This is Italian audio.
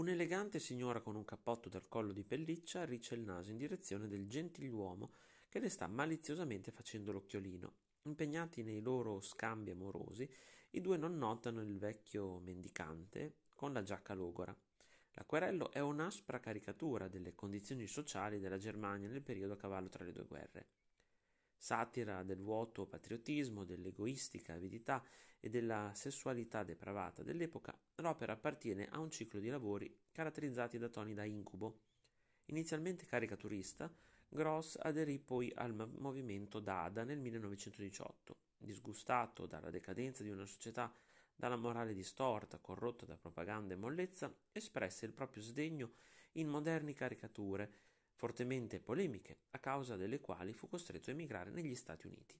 Un'elegante signora con un cappotto dal collo di pelliccia arriccia il naso in direzione del gentiluomo che le sta maliziosamente facendo l'occhiolino. Impegnati nei loro scambi amorosi, i due non notano il vecchio mendicante con la giacca logora. L'acquerello è un'aspra caricatura delle condizioni sociali della Germania nel periodo a cavallo tra le due guerre satira del vuoto patriottismo, dell'egoistica avidità e della sessualità depravata dell'epoca, l'opera appartiene a un ciclo di lavori caratterizzati da toni da incubo. Inizialmente caricaturista, Gross aderì poi al movimento Dada nel 1918. Disgustato dalla decadenza di una società, dalla morale distorta, corrotta da propaganda e mollezza, espresse il proprio sdegno in moderni caricature fortemente polemiche, a causa delle quali fu costretto a emigrare negli Stati Uniti.